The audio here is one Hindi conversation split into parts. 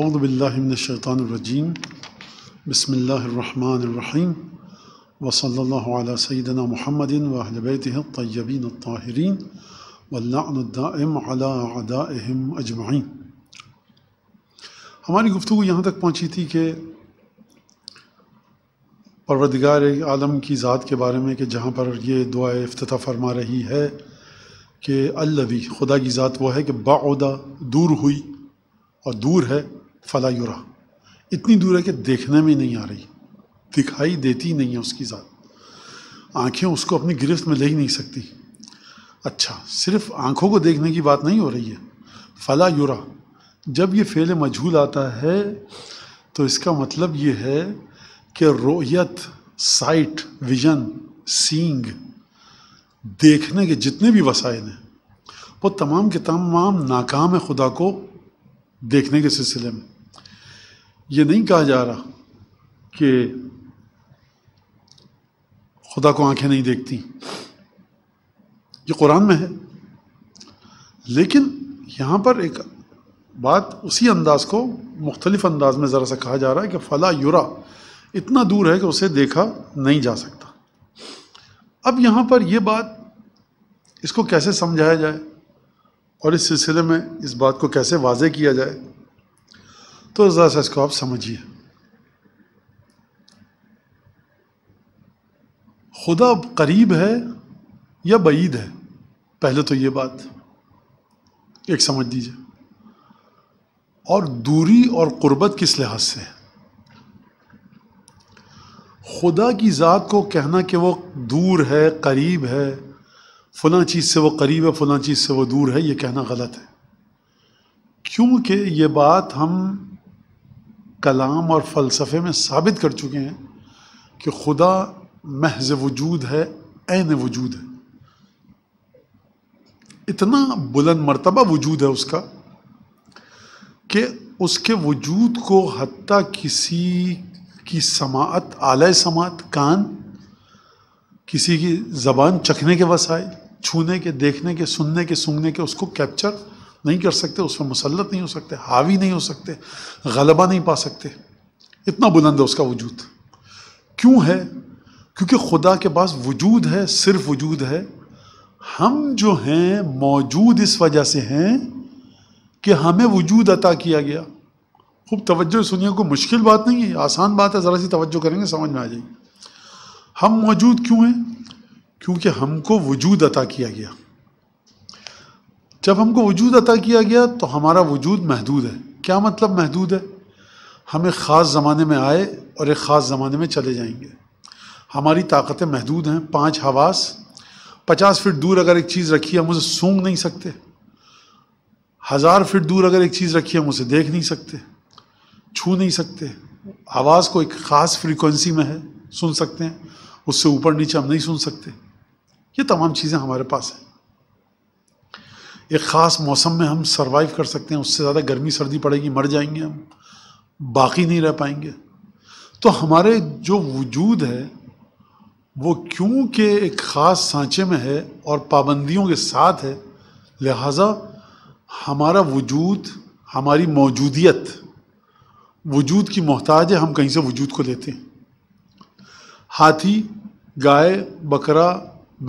अज़बिल्लिमिनशैतरजीम बसमीम वसल सैदना महमदिन वहलबैतबिन ताहरीन वल्लादाम अलादाम अजमाइन हमारी गुफ्तु यहाँ तक पहुँची थी कि परवदगार आलम की ज़ात के बारे में कि जहाँ पर ये दुआ अफ्ताह फरमा रही है कि अल्लवी खुदा की ज़ात वो है कि बादा दूर हुई और दूर है फला युरा इतनी दूर है कि देखने में नहीं आ रही दिखाई देती नहीं है उसकी ज़ात आंखें उसको अपनी गिरफ्त में ले ही नहीं सकती अच्छा सिर्फ आंखों को देखने की बात नहीं हो रही है फला युरा जब ये फेल मजहूल आता है तो इसका मतलब ये है कि रोयत साइट विजन सींग देखने के जितने भी वसाइल हैं वो तमाम के तमाम नाकाम है खुदा को देखने के सिलसिले में ये नहीं कहा जा रहा कि खुदा को आंखें नहीं देखती ये कुरान में है लेकिन यहाँ पर एक बात उसी अंदाज को मुख्तलिफ अंदाज में ज़रा सा कहा जा रहा है कि फ़ला युरा इतना दूर है कि उसे देखा नहीं जा सकता अब यहाँ पर यह बात इसको कैसे समझाया जाए और इस सिलसिले में इस बात को कैसे वाजे किया जाए तो ज़रा सा इसको आप समझिए खुदा करीब है या बईद है पहले तो ये बात एक समझ दीजिए और दूरी और क़ुरबत किस लिहाज से है खुदा की ज़ात को कहना कि वो दूर है करीब है फला चीज़ से वो करीब है फला चीज़ से वो दूर है ये कहना गलत है क्योंकि ये बात हम कलाम और फ़लसफ़े में साबित कर चुके हैं कि खुदा महज वजूद है एन वजूद है इतना बुलंद मरतबा वजूद है उसका कि उसके वजूद को हती किसी की समात आलय समात कान किसी की ज़बान चखने के वसाए छूने के देखने के सुनने के सूंघने के उसको कैप्चर नहीं कर सकते उस पर मुसलत नहीं हो सकते हावी नहीं हो सकते गलबा नहीं पा सकते इतना बुलंद है उसका वजूद क्यों है क्योंकि खुदा के पास वजूद है सिर्फ वजूद है हम जो हैं मौजूद इस वजह से हैं कि हमें वजूद अता किया गया खूब तवज्जो सुनिए को मुश्किल बात नहीं है आसान बात है ज़रा सी तवज्जो करेंगे समझ में आ जाएगी हम मौजूद क्यों हैं क्योंकि हमको वजूद अता किया गया जब हमको वजूद अता किया गया तो हमारा वजूद महदूद है क्या मतलब महदूद है हम एक ख़ास ज़माने में आए और एक ख़ास ज़माने में चले जाएंगे हमारी ताकतें महदूद हैं पांच हवास पचास फिट दूर अगर एक चीज़ रखी हम उसे सूंघ नहीं सकते हज़ार फिट दूर अगर एक चीज़ रखी हम उसे देख नहीं सकते छू नहीं सकते आवाज़ को एक ख़ास फ्रीक्वेंसी में है सुन सकते हैं उससे ऊपर नीचे हम नहीं सुन सकते ये तमाम चीज़ें हमारे पास हैं एक ख़ास मौसम में हम सरवाइव कर सकते हैं उससे ज़्यादा गर्मी सर्दी पड़ेगी मर जाएंगे हम बाकी नहीं रह पाएंगे तो हमारे जो वजूद है वो क्योंकि एक ख़ास सांचे में है और पाबंदियों के साथ है लिहाजा हमारा वजूद हमारी मौजूदियत वजूद की मोहताज है हम कहीं से वजूद को लेते हैं हाथी गाय बकरा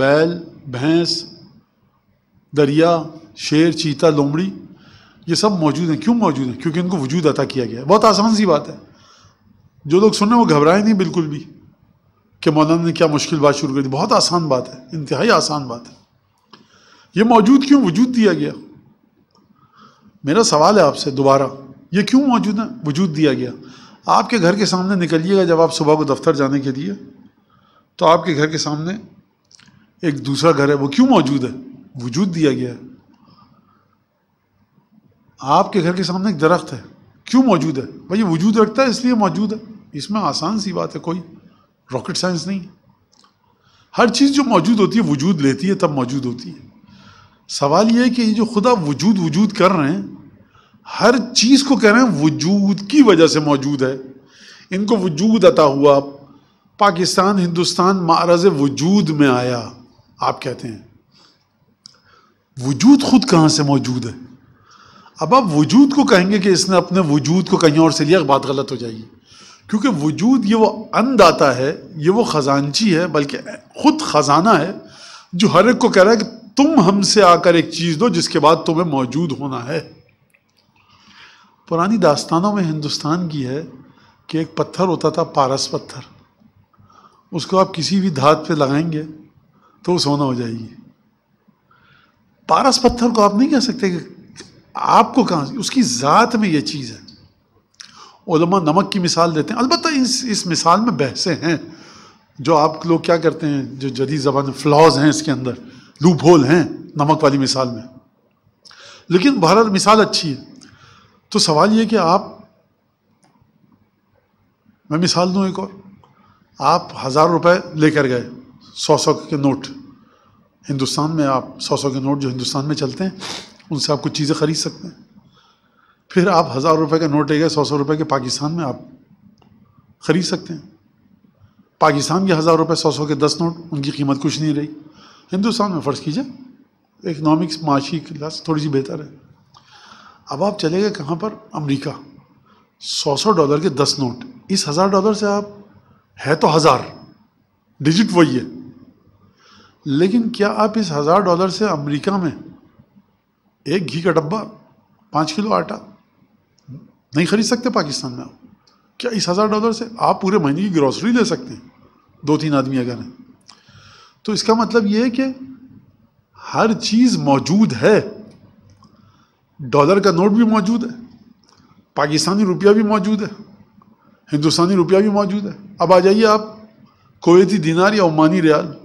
बैल भैंस दरिया शेर चीता लोमड़ी ये सब मौजूद हैं क्यों मौजूद हैं क्योंकि इनको वजूद अता किया गया है बहुत आसान सी बात है जो लोग सुन रहे हैं वो घबराए नहीं बिल्कुल भी कि मौलाना ने क्या मुश्किल बात शुरू कर दी बहुत आसान बात है इंतहाई आसान बात है ये मौजूद क्यों वजूद दिया गया मेरा सवाल है आपसे दोबारा ये क्यों मौजूद है वजूद दिया गया आपके घर के सामने निकलिएगा जब आप सुबह को दफ्तर जाने के लिए तो आपके घर के सामने एक दूसरा घर है वो क्यों मौजूद है वजूद दिया गया है आपके घर के सामने एक दरख्त है क्यों मौजूद है भाई ये वजूद रखता है इसलिए मौजूद है इसमें आसान सी बात है कोई रॉकेट साइंस नहीं है हर चीज़ जो मौजूद होती है वजूद लेती है तब मौजूद होती है सवाल यह है कि ये जो खुदा वजूद वजूद कर रहे हैं हर चीज़ को कह रहे हैं वजूद की वजह से मौजूद है इनको वजूद अता हुआ पाकिस्तान हिंदुस्तान महाराज वजूद में आया आप कहते हैं वजूद खुद कहाँ से मौजूद है अब आप वजूद को कहेंगे कि इसने अपने वजूद को कहीं और से लिया बात गलत हो जाएगी क्योंकि वजूद ये वो अनदाता है ये वो ख़जानची है बल्कि खुद ख़जाना है जो हर एक को कह रहा है कि तुम हमसे आकर एक चीज़ दो जिसके बाद तुम्हें मौजूद होना है पुरानी दास्तानों में हिंदुस्तान की है कि एक पत्थर होता था पारस पत्थर उसको आप किसी भी धात पे लगाएंगे तो सोना हो जाएगी पारस पत्थर को आप नहीं कह सकते कि आपको कहाँ उसकी ज़ात में ये चीज़ है उलमा नमक की मिसाल देते हैं अलबत्त इस इस मिसाल में बहसें हैं जो आप लोग क्या करते हैं जो जदी ज़बान फ्लॉज हैं इसके अंदर लू भोल हैं नमक वाली मिसाल में लेकिन भारत मिसाल अच्छी है तो सवाल ये कि आप मैं मिसाल दूँ एक और आप हज़ार रुपये लेकर गए सौ सौ के नोट हिंदुस्तान में आप सौ सौ के नोट जो हिंदुस्तान में चलते हैं उनसे आप कुछ चीज़ें ख़रीद सकते हैं फिर आप हज़ार रुपये का नोट ले गए सौ सौ रुपये के पाकिस्तान में आप ख़रीद सकते हैं पाकिस्तान के हज़ार रुपये सौ सौ के दस नोट उनकी कीमत कुछ नहीं रही हिंदुस्तान में फ़र्ज़ कीजिए इकनॉमिक्स माशी क्लास थोड़ी सी बेहतर है अब आप चले गए कहाँ पर अमरीका सौ सौ डॉलर के दस नोट इस हज़ार डॉलर से आप है तो हज़ार डिजिट वही है लेकिन क्या आप इस हज़ार डॉलर से अमेरिका में एक घी का डब्बा पाँच किलो आटा नहीं खरीद सकते पाकिस्तान में आप क्या इस हज़ार डॉलर से आप पूरे महीने की ग्रॉसरी ले सकते हैं दो तीन आदमी अगर हैं तो इसका मतलब ये है कि हर चीज़ मौजूद है डॉलर का नोट भी मौजूद है पाकिस्तानी रुपया भी मौजूद है हिंदुस्तानी रुपया भी मौजूद है अब आ जाइए आप कोवैती दिनार या ओमानी रियाल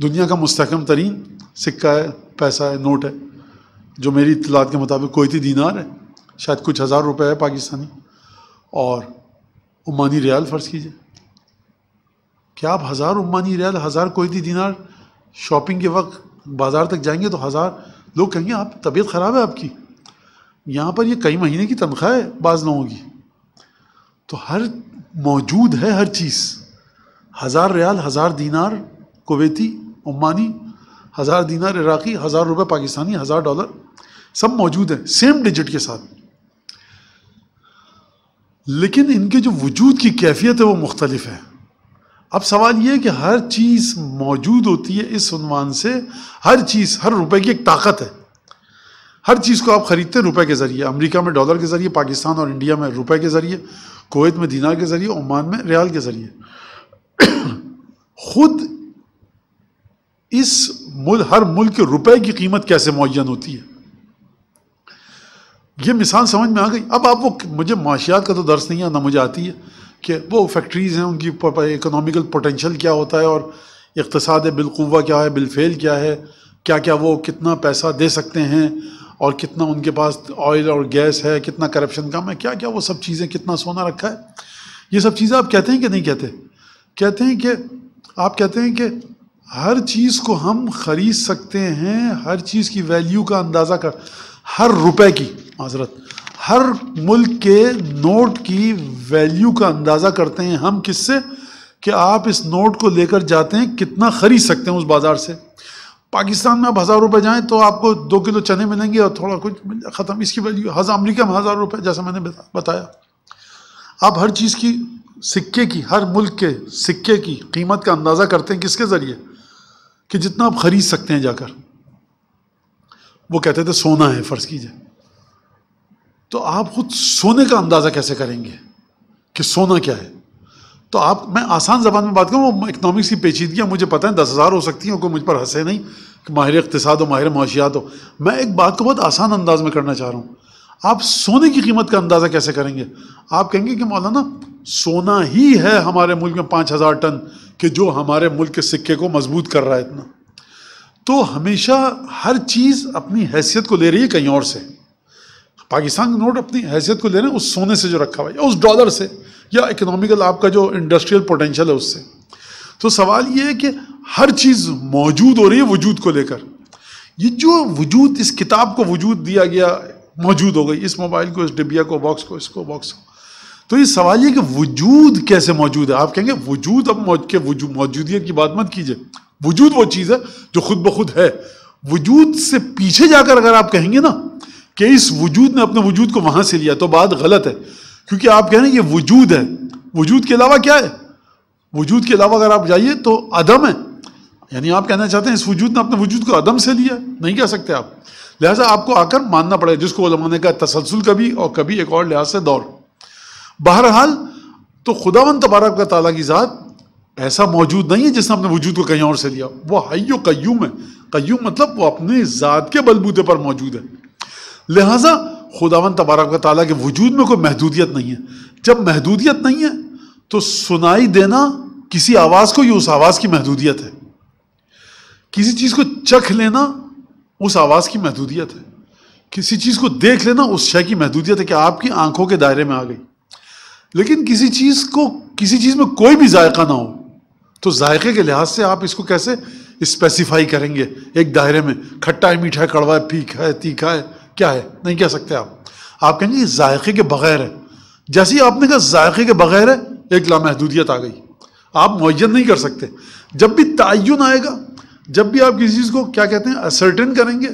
दुनिया का मुस्कम तरीन सिक्का है पैसा है नोट है जो मेरी इतलात के मुताबिक कोयती दीनार है शायद कुछ हज़ार रुपए है पाकिस्तानी और उमानी रियाल फ़र्ज़ कीजिए क्या आप हज़ार उमानी रियाल हज़ार कोयती दीनार शॉपिंग के वक्त बाज़ार तक जाएंगे तो हज़ार लोग कहेंगे आप तबीयत ख़राब है आपकी यहाँ पर ये कई महीने की तनख्वाह है बाज़ लोगों की तो हर मौजूद है हर चीज़ हज़ार रियाल हज़ार दीनार कोवेती ओमानी हज़ार दीनार इराक़ी हज़ार रुपये पाकिस्तानी हज़ार डॉलर सब मौजूद हैं सेम डिजिट के साथ लेकिन इनके जो वजूद की कैफियत है वो मुख्तलिफ है अब सवाल ये है कि हर चीज़ मौजूद होती है इस उनवान से हर चीज़ हर रुपए की एक ताकत है हर चीज़ को आप ख़रीदते हैं रुपए के ज़रिए अमेरिका में डॉलर के ज़रिए पाकिस्तान और इंडिया में रुपए के ज़रिए कोवैत में दीनार के ज़रिए ओमान में रियाल के ज़रिए खुद इस मुल, हर मुल्क के रुपए की कीमत कैसे मुन होती है ये मिसाल समझ में आ गई अब आप वो मुझे माशियात का तो दर्स नहीं है ना मुझे आती है कि वो फैक्ट्रीज़ हैं उनकी इकोनॉमिकल पोटेंशल क्या होता है और इकतसाद बिलकुवा क्या है बिलफेल क्या है क्या क्या वो कितना पैसा दे सकते हैं और कितना उनके पास ऑयल और गैस है कितना करप्शन कम है क्या क्या वो सब चीज़ें कितना सोना रखा है ये सब चीज़ें आप कहते हैं कि नहीं कहते कहते हैं कि आप कहते हैं कि हर चीज़ को हम खरीद सकते हैं हर चीज़ की वैल्यू का अंदाज़ा कर हर रुपए की माजरत हर मुल्क के नोट की वैल्यू का अंदाज़ा करते हैं हम किससे कि आप इस नोट को लेकर जाते हैं कितना ख़रीद सकते हैं उस बाज़ार से पाकिस्तान में आप हज़ार रुपये जाएँ तो आपको दो किलो चने मिलेंगे और थोड़ा कुछ ख़त्म इसकी वैल्यू हज़ार अमरीका में हज़ार रुपये जैसा मैंने बताया आप हर चीज़ की सिक्के की हर मुल्क के सिक्के की कीमत का अंदाज़ा करते हैं किसके ज़रिए कि जितना आप खरीद सकते हैं जाकर वो कहते थे सोना है फ़र्ज़ कीजिए तो आप खुद सोने का अंदाज़ा कैसे करेंगे कि सोना क्या है तो आप मैं आसान जबान में बात करूँ वो इकनॉमिक्स की पेचीदगियाँ मुझे पता है दस हज़ार हो सकती हैं कोई मुझ पर हंसे नहीं कि माहिर इकतसाद हो माहिर माशियात हो मैं एक बात को बहुत आसान अंदाज में करना चाह रहा हूँ आप सोने की कीमत का अंदाज़ा कैसे करेंगे आप कहेंगे कि मौलाना सोना ही है हमारे मुल्क में पाँच हज़ार टन कि जो हमारे मुल्क के सिक्के को मजबूत कर रहा है इतना तो हमेशा हर चीज़ अपनी हैसियत को ले रही है कहीं और से पाकिस्तान का नोट अपनी हैसियत को ले रहे हैं उस सोने से जो रखा हुआ है या उस डॉलर से या इकोनॉमिकल आपका जो इंडस्ट्रियल पोटेंशियल है उससे तो सवाल ये है कि हर चीज़ मौजूद हो रही है वजूद को लेकर ये जो वजूद इस किताब को वजूद दिया गया मौजूद हो गई इस मोबाइल को इस डिब्बिया को बॉक्स को इसको बॉक्स को तो ये सवाल ये कि वजूद कैसे मौजूद है आप कहेंगे वजूद अब मौज के मौजूदियत की बात मत कीजिए वजूद वो चीज़ है जो खुद ब खुद है वजूद से पीछे जाकर अगर आप कहेंगे ना कि इस वजूद ने अपने वजूद को वहाँ से लिया तो बात गलत है क्योंकि आप कह रहे हैं ये वजूद है वजूद के अलावा क्या है वजूद के अलावा अगर आप जाइए तो अदम है यानी आप कहना चाहते हैं इस वजूद ने अपने वजूद को अदम से लिया नहीं कह सकते आप लिहाजा आपको आकर मानना पड़ेगा जिसको वो ने कहा तसलसल कभी और कभी एक और लिहाज से दौड़ बहरहाल तो खुदावन तबारक ताला की ज़ात ऐसा मौजूद नहीं है जिसने अपने वजूद को कहीं और से लिया वो हयो कयूम है कयूम मतलब वो अपने ज़ात के बलबूते पर मौजूद है लिहाजा खुदावन तबारक ताली के वजूद में कोई महदूदियत नहीं है जब महदूदियत नहीं है तो सुनाई देना किसी आवाज़ को ये उस आवाज़ की महदूदियत है किसी चीज़ को चख लेना उस आवाज़ की महदूदियत है किसी चीज़ को देख लेना उस शय की महदूदियत है कि आपकी आंखों के दायरे में आ गई लेकिन किसी चीज़ को किसी चीज़ में कोई भी जायका ना हो तो जायके के लिहाज से आप इसको कैसे स्पेसिफाई करेंगे एक दायरे में खट्टा है मीठा है कड़वा है फीका है तीखा है क्या है नहीं कह सकते आप आप कहेंगे जायके के बगैर है जैसे ही आपने कहा जायके के बगैर है एक लामहदूदियत आ गई आप मुन नहीं कर सकते जब भी तयन आएगा जब भी आप किसी चीज़ को क्या कहते हैं असर्टन करेंगे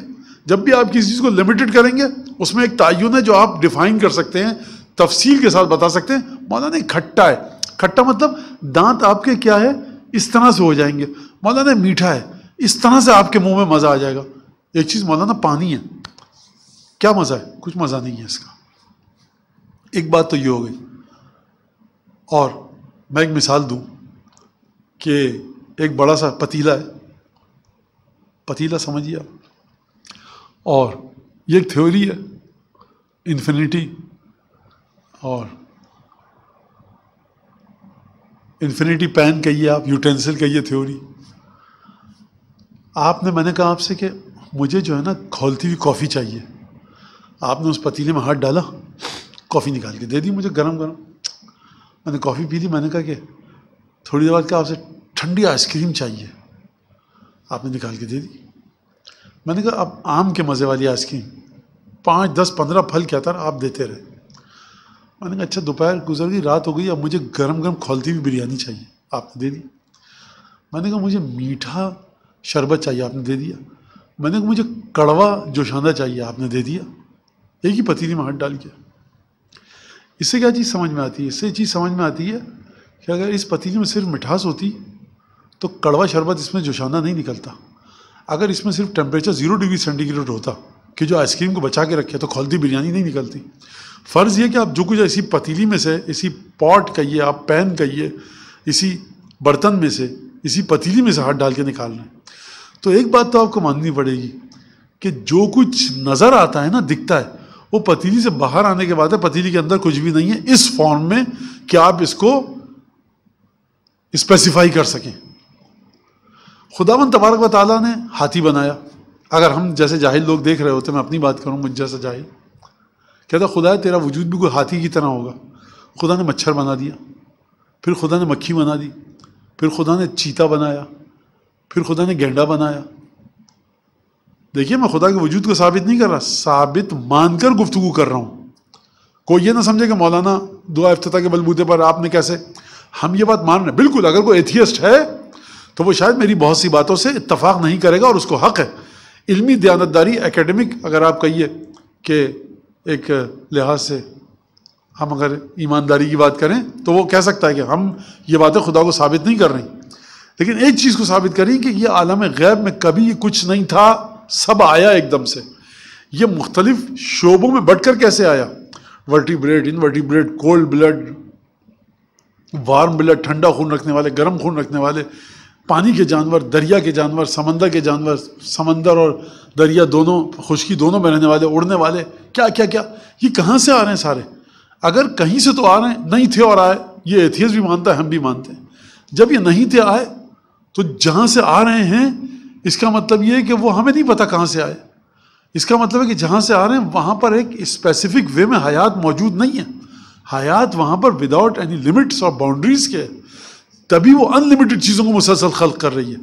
जब भी आप किसी चीज़ को लिमिटेड करेंगे उसमें एक तयन है जो आप डिफाइन कर सकते हैं तफसील के साथ बता सकते हैं मौलाना खट्टा है खट्टा मतलब दांत आपके क्या है इस तरह से हो जाएंगे मौलाना मीठा है इस तरह से आपके मुंह में मज़ा आ जाएगा एक चीज़ मौलाना पानी है क्या मज़ा है कुछ मज़ा नहीं है इसका एक बात तो ये हो गई और मैं एक मिसाल दूँ कि एक बड़ा सा पतीला है पतीला समझिए आप और ये एक थ्योरी है इन्फिनिटी और इन्फिनिटी पैन कहिए आप यूटेंसिल कहिए थ्योरी आपने मैंने कहा आपसे कि मुझे जो है ना खोलती हुई कॉफ़ी चाहिए आपने उस पतीले में हाथ डाला कॉफ़ी निकाल के दे दी मुझे गरम गरम मैंने कॉफ़ी पी ली मैंने कहा कि थोड़ी देर बाद क्या आपसे ठंडी आइसक्रीम चाहिए आपने निकाल के दे दी मैंने कहा अब आम के मज़े वाली आइसक्रीम पाँच दस पंद्रह फल क्या था आप देते रहे मैंने कहा अच्छा दोपहर गुजर गई रात हो गई अब मुझे गर्म गर्म खोलती हुई बिरयानी चाहिए आपने दे दी मैंने कहा मुझे मीठा शरबत चाहिए आपने दे दिया मैंने कहा मुझे कड़वा जोशांदा चाहिए आपने दे दिया एक ही पतीली में हाथ डाल के इससे क्या चीज़ समझ में आती है इससे चीज़ समझ में आती है कि अगर इस पतीली में सिर्फ मिठास होती तो कड़वा शरबत इसमें जोशांदा नहीं निकलता अगर इसमें सिर्फ टेम्परेचर ज़ीरो डिग्री सेंटीग्रेड होता कि जो आइसक्रीम को बचा के रखे तो खोलती बिरयानी नहीं निकलती फ़र्ज़ यह कि आप जो कुछ इसी पतीली में से इसी पॉट कहिए आप पैन कहिए इसी बर्तन में से इसी पतीली में से हाथ डाल के निकाल है तो एक बात तो आपको माननी पड़ेगी कि जो कुछ नज़र आता है ना दिखता है वो पतीली से बाहर आने के बाद है पतीली के अंदर कुछ भी नहीं है इस फॉर्म में कि आप इसको स्पेसिफाई कर सकें खुदावन तबारक वाली ने हाथी बनाया अगर हम जैसे जाहिल लोग देख रहे होते मैं अपनी बात करूँ मुझ जैसा जाहिल कहता खुदा तेरा वजूद भी कोई हाथी की तरह होगा खुदा ने मच्छर बना दिया फिर खुदा ने मक्खी बना दी फिर खुदा ने चीता बनाया फिर खुदा ने गेंडा बनाया देखिए मैं खुदा के वजूद को साबित नहीं कर रहा साबित मानकर गुफ्तु कर रहा हूँ कोई ये ना समझे कि मौलाना दुआ अफ्तः के बलबूते पर आपने कैसे हम ये बात मान रहे हैं बिल्कुल अगर कोई एथियस्ट है तो वो शायद मेरी बहुत सी बातों से इतफाक़ नहीं करेगा और उसको हक़ है इलमी दयानतदारी एकेडमिक अगर आप कहिए कि एक लिहाज से हम अगर ईमानदारी की बात करें तो वो कह सकता है कि हम ये बातें खुदा को साबित नहीं कर रही लेकिन एक चीज़ को साबित करें कि ये आलम गैब में कभी ये कुछ नहीं था सब आया एकदम से ये मुख्तलिफ शोबों में बढ़ कर कैसे आया vertebrate invertebrate cold blood warm blood ठंडा खून रखने वाले गर्म खून रखने वाले पानी के जानवर दरिया के जानवर समंदर के जानवर समंदर और दरिया दोनों खुशकी दोनों में रहने वाले उड़ने वाले क्या क्या क्या ये कहाँ से आ रहे हैं सारे अगर कहीं से तो आ रहे हैं नहीं थे और आए ये एथियस भी मानता है हम भी मानते हैं जब ये नहीं थे आए तो जहाँ से आ रहे हैं इसका मतलब ये है कि वो हमें नहीं पता कहाँ से आए इसका मतलब है कि जहाँ से आ रहे हैं वहाँ पर एक स्पेसिफिक वे में हयात मौजूद नहीं है हयात वहाँ पर विदाउट एनी लिमिट्स और बाउंड्रीज़ के है तभी वो अनलिमिटेड चीज़ों को मुसलसल खल कर रही है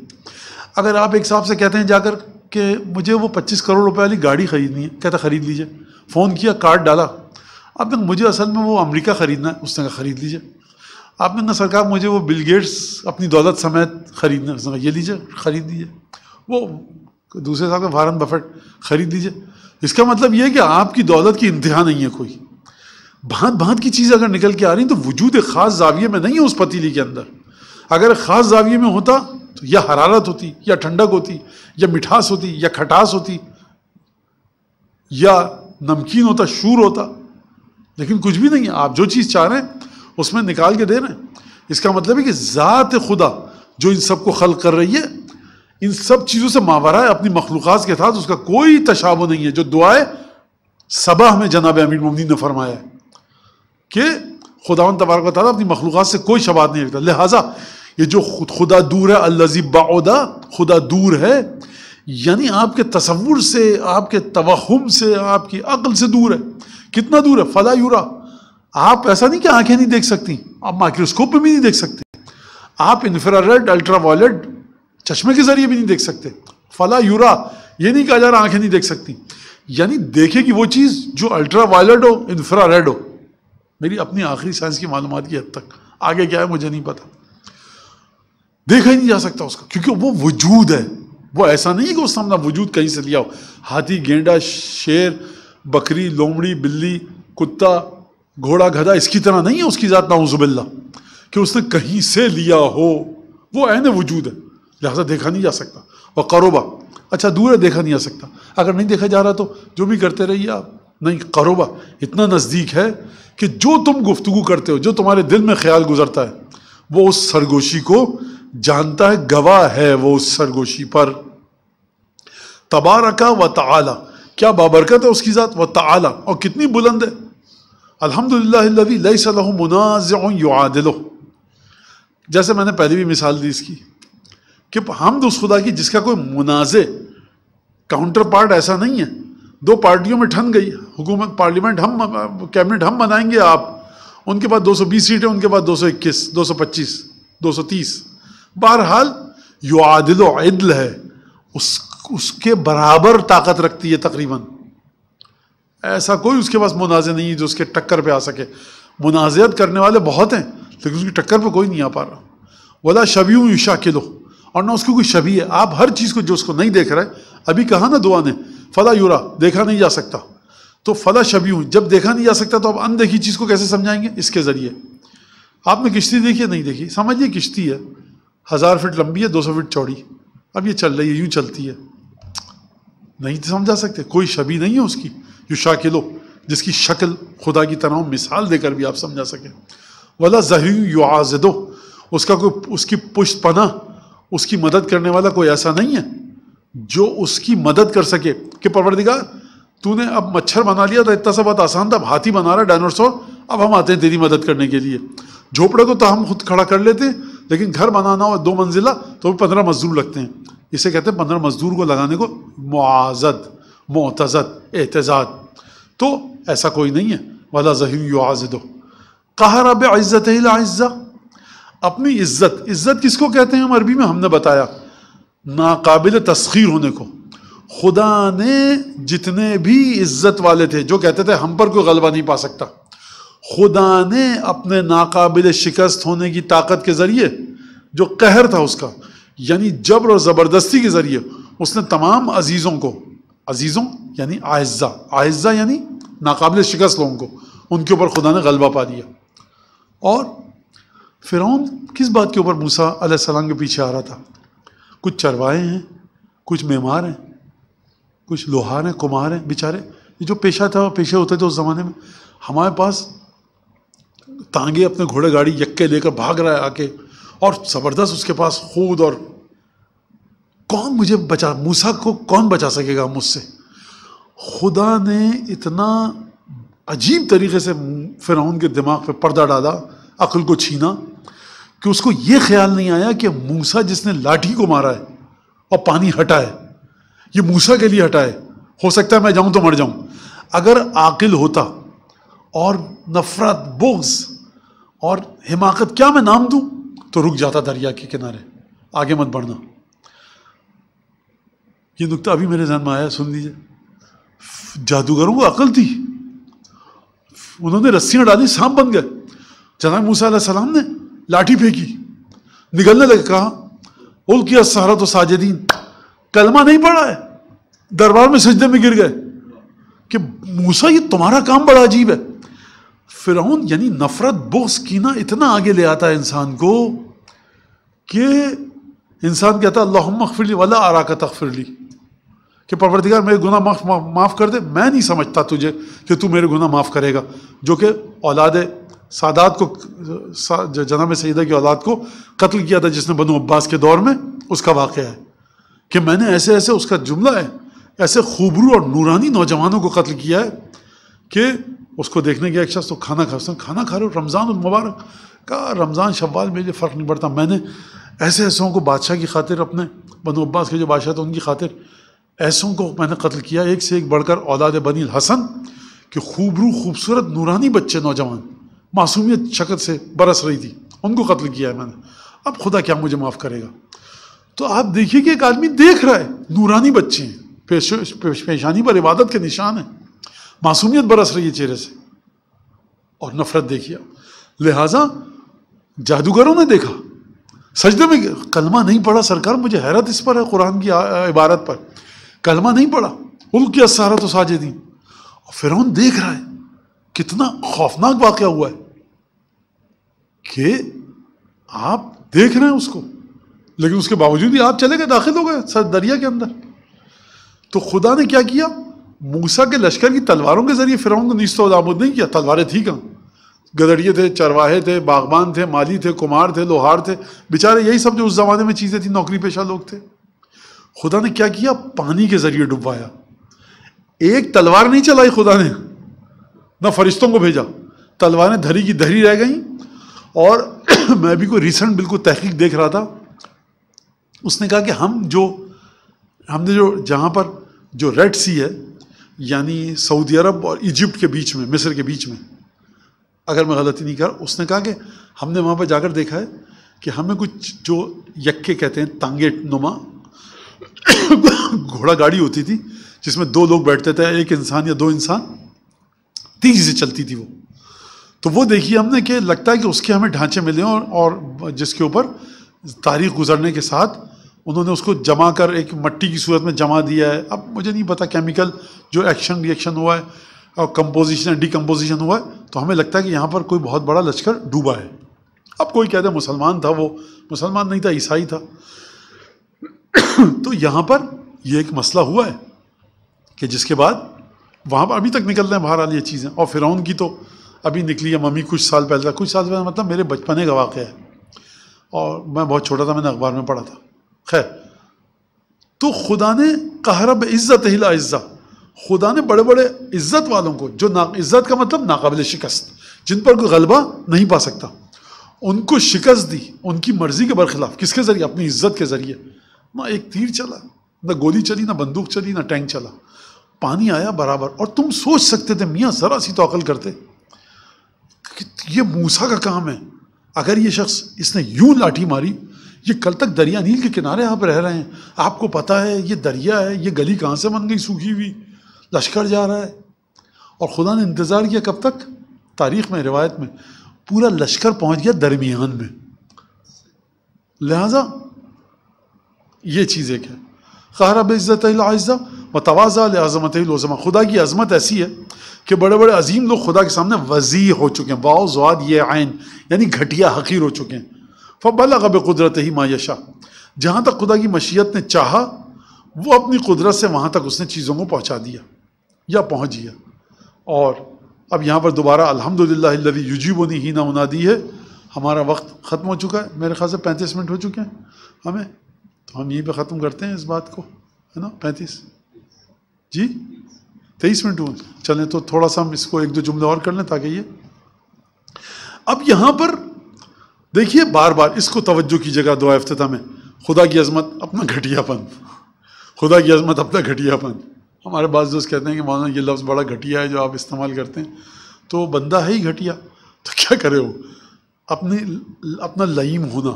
अगर आप एक साहब से कहते हैं जाकर कि मुझे वो 25 करोड़ रुपए वाली गाड़ी ख़रीदनी है कहता ख़रीद लीजिए फ़ोन किया कार्ड डाला अब तक मुझे असल में वो अमेरिका ख़रीदना है उसने कहा ख़रीद लीजिए आपने कहा सरकार मुझे वो बिल गेट्स अपनी दौलत समेत ख़रीदना उसने कहा ये लीजिए ख़रीद लीजिए वो दूसरे साहब का वारन बफेट ख़रीद लीजिए इसका मतलब ये है कि आपकी दौलत की इंतहा नहीं है कोई भांत भांत की चीज़ अगर निकल के आ रही तो वजूद ख़ास जाविये में नहीं है उस पतीली के अंदर अगर ख़ास जाविये में होता तो या हरारत होती या ठंडक होती या मिठास होती या खटास होती या नमकीन होता शूर होता लेकिन कुछ भी नहीं है आप जो चीज़ चाह रहे हैं उसमें निकाल के दे रहे हैं इसका मतलब है कि ज़ात खुदा जो इन सब को खल कर रही है इन सब चीज़ों से मावरा है अपनी मखलूक़ात के साथ उसका कोई तशाबो नहीं है जो दुआए सबा में जनाब अमीर ममदी ने फरमाया कि खुदा तबारक वाली अपनी मखलूक़ात से कोई शबात नहीं रखता लिहाजा ये जो खुदा दूर है अल्लाजी बाउदा खुदा दूर है यानी आपके तस्वुर से आपके तवहम से आपकी अकल से दूर है कितना दूर है फला यूरा आप ऐसा नहीं कि आंखें नहीं देख सकती आप माइक्रोस्कोप में भी नहीं देख सकते आप इन्फ्रारेड अल्ट्रावायलेट चश्मे के जरिए भी नहीं देख सकते फला यूरा ये नहीं कहा जा रहा आंखें नहीं देख सकती यानी देखेगी वो चीज़ जो अल्ट्रावायलेट हो इन्फ्रारेड हो मेरी अपनी आखिरी साइंस की मालूम की हद तक आगे क्या है मुझे नहीं पता देखा ही नहीं जा सकता उसका क्योंकि वो वजूद है वो ऐसा नहीं कि उस अपना वजूद कहीं से लिया हो हाथी गेंडा शेर बकरी लोमड़ी बिल्ली कुत्ता घोड़ा घदा इसकी तरह नहीं है उसकी ज़ात नाउजुबिल्ला कि उसने कहीं से लिया हो वो ऐन वजूद है लिहाजा देखा नहीं जा सकता और करोबा अच्छा दूर है देखा नहीं जा सकता अगर नहीं देखा जा रहा तो जो भी करते रहिए आप नहीं करोबा इतना नज़दीक है कि जो तुम गुफ्तु करते हो जो तुम्हारे दिल में ख्याल गुजरता है वो उस सरगोशी को जानता है गवाह है वो उस सरगोशी पर तबारका व तला क्या बाबरकत है उसकी ज़ात व तला और कितनी बुलंद है अलहमदिल्लाज जैसे मैंने पहले भी मिसाल दी इसकी कि हमद तो उस खुदा की जिसका कोई मुनाजे काउंटर पार्ट ऐसा नहीं है दो पार्टियों में ठन गई हुकूमत पार्लियामेंट हम कैबिनेट हम बनाएंगे आप उनके पास 220 सीट है उनके पास 221, 225, 230 बहरहाल यु आदिल इदल है उस उसके बराबर ताकत रखती है तकरीबन ऐसा कोई उसके पास मुनाजे नहीं है जो उसके टक्कर पे आ सके मुनाजियत करने वाले बहुत हैं लेकिन उसकी टक्कर पे कोई नहीं आ पा रहा वाला शबी के किलो और ना उसकी कोई शबी है आप हर चीज़ को जो उसको नहीं देख रहे अभी कहा ना दुआ ने फला यूरा देखा नहीं जा सकता तो फला शबी शब्यू जब देखा नहीं जा सकता तो आप अनदेखी चीज़ को कैसे समझाएंगे इसके ज़रिए आपने किश्ती देखी है नहीं देखी समझिए किश्ती है हज़ार फीट लंबी है दो सौ फीट चौड़ी अब ये चल रही है यूँ चलती है नहीं तो समझा सकते कोई शबी नहीं है उसकी जो शाकिलो जिसकी शक्ल खुदा की तरह मिसाल देकर भी आप समझा सकें वाला जही युआजदो उसका कोई उसकी पुष्ट पना उसकी मदद करने वाला कोई ऐसा नहीं है जो उसकी मदद कर सके कि परवरदिगार तूने अब मच्छर बना लिया तो इतना सा बहुत आसान था अब हाथी बना रहा डायनासोर अब हम आते हैं तेरी मदद करने के लिए झोपड़े को तो हम खुद खड़ा कर लेते हैं लेकिन घर बनाना हो दो मंजिला तो भी पंद्रह मजदूर लगते हैं इसे कहते हैं पंद्रह मजदूर को लगाने को मुआजद मोतजद एहतजाज तो ऐसा कोई नहीं है वाला जहीम युआजदो कहा रब इज़्ज़त लाइजा अपनी इज़्ज़त इज़्ज़त किसको कहते हैं हम अरबी में हमने बताया नाकबिल तस्खीर होने को खुदा ने जितने भी इज्जत वाले थे जो कहते थे हम पर कोई गलबा नहीं पा सकता खुदा ने अपने नाकाबिल शिकस्त होने की ताकत के ज़रिए जो कहर था उसका यानी जबर और ज़बरदस्ती के ज़रिए उसने तमाम अजीज़ों को अजीज़ों यानी आहिज़ा आहिज़ा यानी नाकबिल शिकस्त लोगों को उनके ऊपर खुदा ने गलबा पा दिया और फिर किस बात के ऊपर मूसा सलाम के पीछे आ रहा था कुछ चरवाए हैं कुछ मेमार हैं कुछ लोहार हैं कुम्हार हैं बेचारे ये जो पेशा था वो पेशे होते थे उस ज़माने में हमारे पास तांगे अपने घोड़े गाड़ी यक्के लेकर भाग रहा है आके और ज़बरदस्त उसके पास खूद और कौन मुझे बचा मूसा को कौन बचा सकेगा मुझसे खुदा ने इतना अजीब तरीके से फिरौन के दिमाग पे पर्दा डाला अकल को छीना कि उसको ये ख्याल नहीं आया कि मूसा जिसने लाठी को मारा है और पानी हटा है ये मूसा के लिए हटाए हो सकता है मैं जाऊं तो मर जाऊं अगर आकिल होता और नफरत बोग्स और हिमाकत क्या मैं नाम दूं तो रुक जाता दरिया के किनारे आगे मत बढ़ना ये नुकता अभी मेरे जहन में आया सुन लीजिए जादूगरों को अकल थी उन्होंने रस्सियां डाली सांप बन गए जनाब मूसा सलाम ने लाठी फेंकी निगलने लगे कहा उल किया सहारा तो साजिदीन कलमा नहीं पढ़ा है दरबार में सजदे में गिर गए कि मूसा ये तुम्हारा काम बड़ा अजीब है फिरौन यानी नफरत बोस कीना इतना आगे ले आता है इंसान को कि इंसान कहता है अल्लाह मखफिली वाला आरा का तखफिरली कि परवरदिगार मेरे गुना माफ माफ़ कर दे मैं नहीं समझता तुझे कि तू मेरे गुनाह माफ़ करेगा जो कि औलाद सादात को सा, जनाब सईदा की औलाद को कत्ल किया था जिसने बनो अब्बास के दौर में उसका वाक़ है कि मैंने ऐसे ऐसे उसका जुमला है ऐसे खूबरू और नूरानी नौजवानों को कत्ल किया है कि उसको देखने गया एक शख्स तो खाना खा सकते खाना खा रहे हो रमज़ान और मुबारक का रमज़ान शब्बाल में ये फ़र्क नहीं पड़ता मैंने ऐसे ऐसों को बादशाह की खातिर अपने बनो अब्बास के जो बादशाह थे उनकी खातिर ऐसों को मैंने कत्ल किया एक से एक बढ़कर औलाद बनी हसन कि खूबरू खूबसूरत नूरानी बच्चे नौजवान मासूमियत शक्ल से बरस रही थी उनको कत्ल किया है मैंने अब खुदा क्या मुझे माफ़ करेगा तो आप देखिए कि एक आदमी देख रहा है नूरानी बच्चे हैं पेश, पेशानी पर इबादत के निशान है मासूमियत बरस रही है चेहरे से और नफरत देखिए लिहाजा जादूगरों ने देखा सजदे में कलमा नहीं पड़ा सरकार मुझे हैरत इस पर है कुरान की इबारत पर कलमा नहीं पड़ा उल्क असारा तो दी और फिर देख रहा है कितना खौफनाक वाक़ हुआ है कि आप देख रहे हैं उसको लेकिन उसके बावजूद भी आप चले गए दाखिल हो गए सर दरिया के अंदर तो खुदा ने क्या किया मूसा के लश्कर की तलवारों के जरिए फिरौन को निश्चित तो आमद नहीं किया तलवारें थी कहाँ गदड़िए थे चरवाहे थे बागबान थे माली थे कुमार थे लोहार थे बेचारे यही सब जो उस ज़माने में चीज़ें थी नौकरी पेशा लोग थे खुदा ने क्या किया पानी के ज़रिए डुबवाया एक तलवार नहीं चलाई खुदा ने ना फरिश्तों को भेजा तलवारें धरी की धरी रह गई और मैं भी कोई रिसेंट बिल्कुल तहकीक देख रहा था उसने कहा कि हम जो हमने जो जहाँ पर जो रेड सी है यानी सऊदी अरब और इजिप्ट के बीच में मिस्र के बीच में अगर मैं गलती नहीं कर उसने कहा कि हमने वहाँ पर जाकर देखा है कि हमें कुछ जो यक्के कहते हैं तांगे नुमा घोड़ा गाड़ी होती थी जिसमें दो लोग बैठते थे एक इंसान या दो इंसान तेज़ी से चलती थी वो तो वो देखिए हमने कि लगता है कि उसके हमें ढांचे मिले और, और जिसके ऊपर तारीख गुजरने के साथ उन्होंने उसको जमा कर एक मट्टी की सूरत में जमा दिया है अब मुझे नहीं पता केमिकल जो एक्शन रिएक्शन हुआ है और कंपोजिशन डिकम्पोजिशन हुआ है तो हमें लगता है कि यहाँ पर कोई बहुत बड़ा लश्कर डूबा है अब कोई कहते मुसलमान था वो मुसलमान नहीं था ईसाई था तो यहाँ पर ये एक मसला हुआ है कि जिसके बाद वहाँ पर अभी तक निकल रहे हैं बाहर ये चीज़ें और फिरौन की तो अभी निकली है मम्मी कुछ साल पहले था कुछ साल पहले मतलब मेरे बचपने का वाक़ है और मैं बहुत छोटा था मैंने अखबार में पढ़ा था खैर तो खुदा ने कहरब इज़्ज़त हिला इज़्ज़ा खुदा ने बड़े बड़े इज़्ज़त वालों को जो ना इज़्ज़त का मतलब नाकबिल शिकस्त जिन पर कोई गलबा नहीं पा सकता उनको शिकस्त दी उनकी मर्ज़ी के बरखिलाफ किसके ज़रिए अपनी इज़्ज़त के ज़रिए ना एक तीर चला ना गोली चली ना बंदूक चली ना टैंक चला पानी आया बराबर और तुम सोच सकते थे मियाँ ज़रा सी तो अकल करते ये मूसा का काम है अगर ये शख्स इसने यूं लाठी मारी ये कल तक दरिया नील के किनारे आप रह रहे हैं आपको पता है ये दरिया है ये गली कहाँ से बन गई सूखी हुई लश्कर जा रहा है और खुदा ने इंतज़ार किया कब तक तारीख़ में रिवायत में पूरा लश्कर पहुँच गया दरमियान में लिहाजा ये चीज़ एक है खहरा बेज़त आज़ा मतवाज़ा लज़मत लज़मा खुदा की अज़मत ऐसी है कि बड़े बड़े अजीम लोग खुदा के सामने वज़ी हो चुके हैं वाओ जवाद ये आयन यानी घटिया हकीर हो चुके हैं फ़बलग बक़ुदरत ही मायशा जहाँ तक खुदा की मशीयत ने चाहा वो अपनी कुदरत से वहाँ तक उसने चीज़ों को पहुँचा दिया या पहुँच गया और अब यहाँ पर दोबारा अलहमदिल्लाजी युजीबनी ही ना उना दी है हमारा वक्त ख़त्म हो चुका है मेरे ख्याल से पैंतीस मिनट हो चुके हैं हमें तो हम यहीं पर ख़त्म करते हैं इस बात को है ना पैंतीस जी तेईस मिनट चलें तो थोड़ा सा हम इसको एक दो जुमले और कर लें ताकि ये अब यहाँ पर देखिए बार बार इसको तवज्जो कीजिएगा दुआ अफ्तः में खुदा की अजमत अपना घटियापन खुदा की अजमत अपना घटियापन हमारे पास दोस्त कहते हैं कि मौलाना ये लफ्ज़ बड़ा घटिया है जो आप इस्तेमाल करते हैं तो बंदा है ही घटिया तो क्या करे वो अपने अपना लईम होना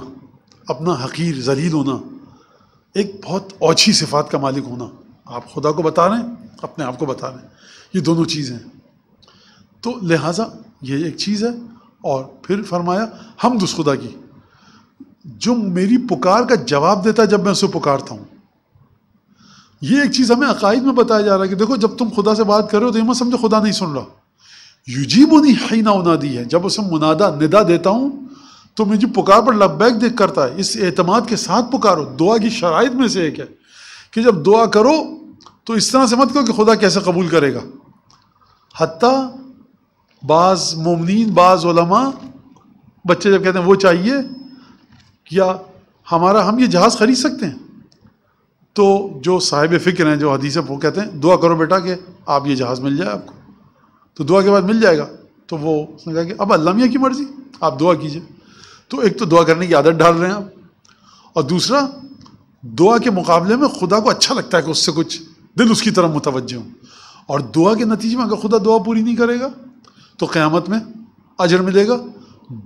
अपना हकीर जलील होना एक बहुत ओछी सिफात का मालिक होना आप खुदा को बता रहे हैं अपने आप को बता रहे हैं ये दोनों चीज़ें तो लिहाजा ये एक चीज़ है और फिर फरमाया हम खुदा की जो मेरी पुकार का जवाब देता है जब मैं उसे पुकारता हूँ ये एक चीज़ हमें अकायद में बताया जा रहा है कि देखो जब तुम खुदा से बात कर रहे हो तो ये मत समझो खुदा नहीं सुन रहा युजीब उन्हीं हैना उनादी है जब उसे मुनादा निदा देता हूँ तो मुझे पुकार पर लबैक देख करता है इस एतमाद के साथ पुकारो दुआ की शराइ में से एक है कि जब दुआ करो तो इस तरह से मत करो कि खुदा कैसे कबूल करेगा हती बाज़ ममनिन बाज़ बच्चे जब कहते हैं वो चाहिए या हमारा हम ये जहाज़ ख़रीद सकते हैं तो जो साहिब फ़िक्र हैं जो हदीस वो कहते हैं दुआ करो बेटा कि आप ये जहाज़ मिल जाए आपको तो दुआ के बाद मिल जाएगा तो वो उसने कहा कि अब अल्लाह की मर्ज़ी आप दुआ कीजिए तो एक तो दुआ करने की आदत डाल रहे हैं आप और दूसरा दुआ के मुकाबले में खुदा को अच्छा लगता है कि उससे कुछ दिल उसकी तरफ मुतवजह हो और दुआ के नतीजे में अगर खुदा दुआ पूरी नहीं करेगा तो क़्यामत में अजर मिलेगा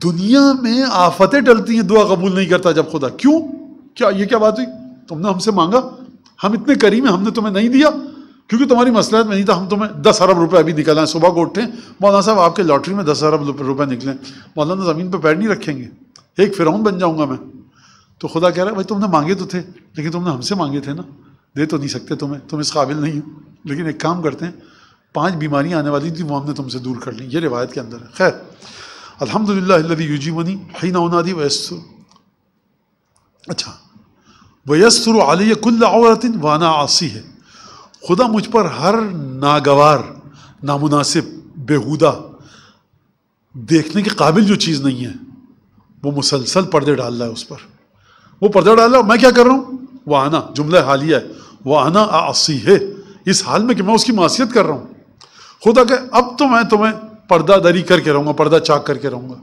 दुनिया में आफतें टलती हैं दुआ कबूल नहीं करता जब खुदा क्यों क्या ये क्या बात हुई तुमने हमसे मांगा हम इतने करीम हैं हमने तुम्हें नहीं दिया क्योंकि तुम्हारी मसलत में नहीं था हम तुम्हें दस अरब रुपए अभी है सुबह को उठें मौलाना साहब आपके लॉटरी में दस अरब रुपए निकले मौलाना ज़मीन पर पैर नहीं रखेंगे एक फ़िरौन बन जाऊँगा मैं तो खुदा कह रहा है भाई तुमने मांगे तो थे लेकिन तुमने हमसे मांगे थे ना दे तो नहीं सकते तुम्हें तुम इस काबिल नहीं हो लेकिन एक काम करते हैं पांच बीमारियां आने वाली थी वो हमने तुमसे दूर कर ली ये रिवायत के अंदर है खैर अलहमदिल्लाजी यूजीवनी हई नाउनादी वयसुर अच्छा वयसुर आलिय कुल्लावरतिन वाना आसी है खुदा मुझ पर हर नागवार नामुनासिब बेहुदा देखने के काबिल जो चीज़ नहीं है वो मुसलसल पर्दे डाल रहा है उस पर वो पर्दा डाल रहा है मैं क्या कर रहा हूँ वह आना जुमला हालिया है वह आना आसी है इस हाल में कि मैं उसकी मासीत कर रहा हूँ खुदा के अब तो मैं तुम्हें पर्दा दरी करके रहूँगा पर्दा चाक करके रहूँगा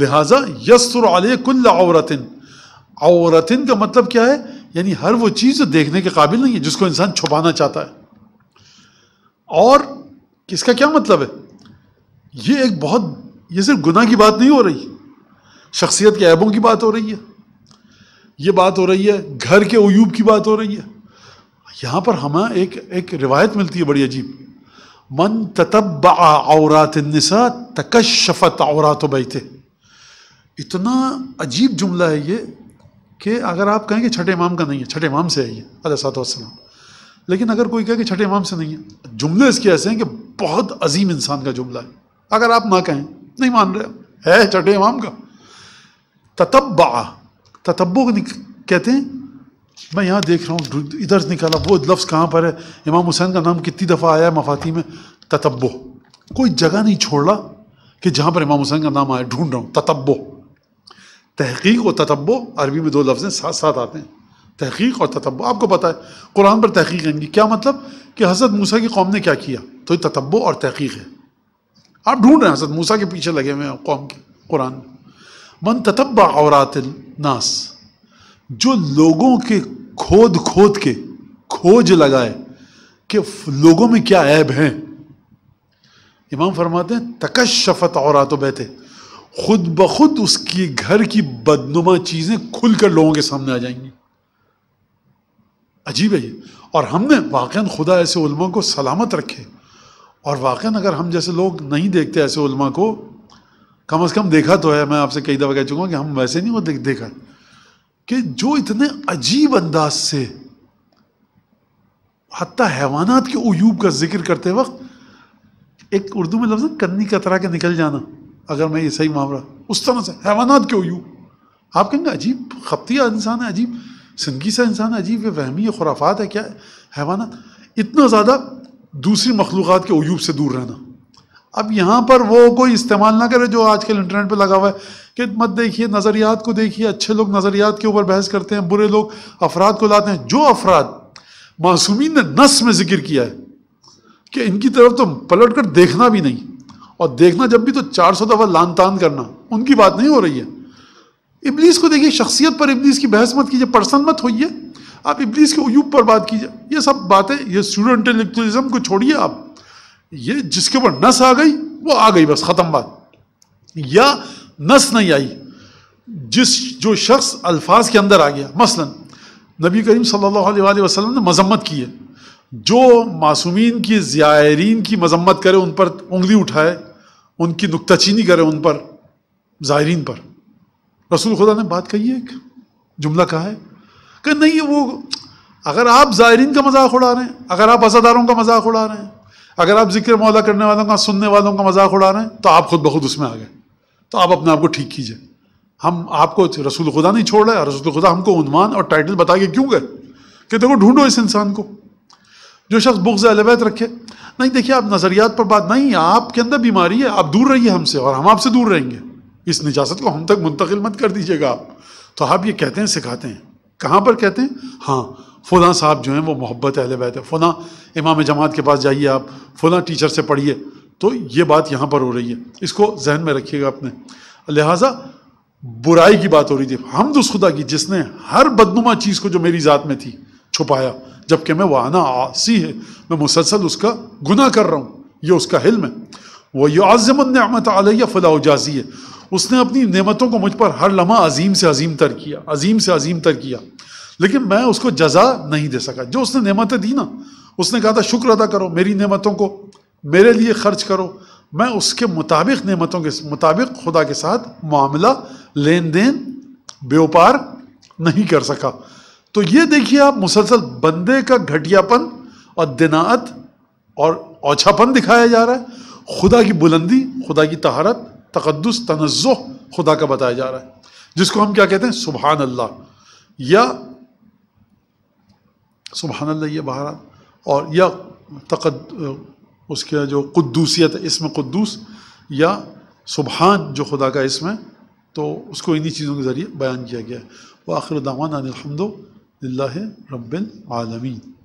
लिहाजा यसर आलिय कुल औरतिन औरतिन का मतलब क्या है यानी हर वो चीज़ देखने के काबिल नहीं है जिसको इंसान छुपाना चाहता है और इसका क्या मतलब है ये एक बहुत ये सिर्फ गुना की बात नहीं हो रही शख्सियत के ऐबों की बात हो रही है ये बात हो रही है घर के अयूब की बात हो रही है यहाँ पर हमें एक एक रिवायत मिलती है बड़ी अजीब मन ततब्बा औरत निसा तकशफत औरत बैठे इतना अजीब जुमला है ये कि अगर आप कहेंगे छठे इमाम का नहीं है छठे इमाम से है ये अलसलाम लेकिन अगर कोई कहे कि छठे इमाम से नहीं है जुमले इसके ऐसे हैं कि बहुत अजीम इंसान का जुमला है अगर आप ना कहें नहीं मान रहे है छठे इमाम का ततब्बा ततब्बो कहते हैं मैं यहाँ देख रहा हूँ इधर से निकाला वो लफ्ज़ कहाँ पर है इमाम हुसैन का नाम कितनी दफ़ा आया है मफाती में ततब्बो कोई जगह नहीं छोड़ा कि जहाँ पर इमाम हुसैन का नाम आया ढूंढ रहा हूँ ततब्बो तहकीक और ततब्बो अरबी में दो लफ्ज़ हैं साथ साथ आते हैं तहकीक और ततब्बो आपको पता है कुरान पर तहकीक आएंगी क्या मतलब कि हज़रत मूसा की कौम ने क्या किया तो ये ततब्बो और तहकीक है आप ढूंढ रहे हैं हज़रत मूसा के पीछे लगे हुए हैं कौम के कुरान मन ततब्बा औरत नास जो लोगों के खोद खोद के खोज लगाए कि लोगों में क्या ऐब हैं इमाम फरमाते हैं तकश शफत और तो बहते खुद ब खुद उसकी घर की बदनुमा चीज़ें खुलकर लोगों के सामने आ जाएंगी अजीब है ये और हमने वाक़ खुदा ऐसे उलमा को सलामत रखे और वाक़ अगर हम जैसे लोग नहीं देखते ऐसे उलमा को कम अज़ कम देखा तो है मैं आपसे कई दफ़ा कह चुका हूं कि हम वैसे नहीं वो देख देखा कि जो इतने अजीब अंदाज से हत्या हैवानात के अयूब का जिक्र करते वक्त एक उर्दू में लफ्ज़ कन्नी कतरा के निकल जाना अगर मैं ये सही मामला उस तरह से हैवानात के अयूब आप कहेंगे अजीब खपतिया इंसान है अजीब सिंगी सा इंसान है अजीब वहमी है खुराफात है क्या है हैवानात इतना ज़्यादा दूसरी मखलूक के अयूब से दूर रहना अब यहाँ पर वो कोई इस्तेमाल ना करे जो आजकल इंटरनेट पर लगा हुआ है कि मत देखिए नज़रियात को देखिए अच्छे लोग नज़रियात के ऊपर बहस करते हैं बुरे लोग अफराद को लाते हैं जो अफराद मासूमी ने नस में जिक्र किया है कि इनकी तरफ तो पलट कर देखना भी नहीं और देखना जब भी तो चार सौ दफ़ा लान तान करना उनकी बात नहीं हो रही है इब्लीस को देखिए शख्सियत पर इबलीस की बहस मत कीजिए पर्सन मत होइए आप इब्लीस के अयूब पर बात कीजिए ये सब बातें ये स्टूडेंट इंटेलेक्चुअलिज्म को छोड़िए आप ये जिसके ऊपर नस आ गई वो आ गई बस ख़त्म बात या नस नहीं आई जिस जो शख्स अल्फाज के अंदर आ गया मसलन नबी करीम सल्लल्लाहु अलैहि वसल्लम ने मजम्मत की है जो मासूमीन की ज़ायरीन की मजम्मत करे उन पर उंगली उठाए उनकी नुकताचीनी करे उन पर ज़ायरीन पर रसूल खुदा ने बात कही है एक जुमला कहा है कि नहीं वो अगर आप ज़ायरीन का मजाक उड़ा रहे हैं अगर आप अजादारों का मजाक उड़ा रहे हैं अगर आप जिक्र मौला करने वालों का सुनने वालों का मजाक उड़ा रहे हैं तो आप खुद बखुद उसमें आ गए तो आप अपने आप को ठीक कीजिए हम आपको रसूल खुदा नहीं छोड़ रहे रसूल खुदा हमको उनवान और टाइटल बता के क्यों गए कि देखो ढूंढो इस इंसान को जो शख्स बुग्ज अलबैत रखे नहीं देखिए आप नज़रियात पर बात नहीं है आपके अंदर बीमारी है आप दूर रहिए हमसे और हम आपसे दूर रहेंगे इस निजात को हम तक मुंतकिल मत कर दीजिएगा आप तो आप ये कहते हैं सिखाते हैं कहाँ पर कहते हैं हाँ फुला साहब जो हैं वो मोहब्बत अहल बैत है फुला इमाम जमात के पास जाइए आप फुला टीचर से पढ़िए तो ये बात यहाँ पर हो रही है इसको जहन में रखिएगा अपने लिहाजा बुराई की बात हो रही थी हमद उस खुदा की जिसने हर बदनुमा चीज़ को जो मेरी ज़ात में थी छुपाया जबकि मैं वाना आसी है मैं मुसलसल उसका गुना कर रहा हूँ ये उसका हिल में वो यो आज़मन नमत आलिया फलाजाजी है उसने अपनी नेमतों को मुझ पर हर लम्हा अजीम से अजीम तर किया अजीम से अजीम तर किया लेकिन मैं उसको जजा नहीं दे सका जो उसने नमतें दी ना उसने कहा था शुक्र अदा करो मेरी नमतों को मेरे लिए खर्च करो मैं उसके मुताबिक नेमतों के मुताबिक खुदा के साथ मामला लेन देन व्यापार नहीं कर सका तो ये देखिए आप मुसलसल बंदे का घटियापन और दिनात और ओछापन दिखाया जा रहा है खुदा की बुलंदी खुदा की तहारत तकदस तनज़ खुदा का बताया जा रहा है जिसको हम क्या कहते हैं सुबहान अल्लाह या सुबहान अल्लाह ये बहरा और या तकद उसका जो है इसमें कुदूस या सुबहान जो खुदा का इसमें तो उसको इन्हीं चीज़ों के ज़रिए बयान किया गया है वह आखिर दामान अलहमद रबालमीन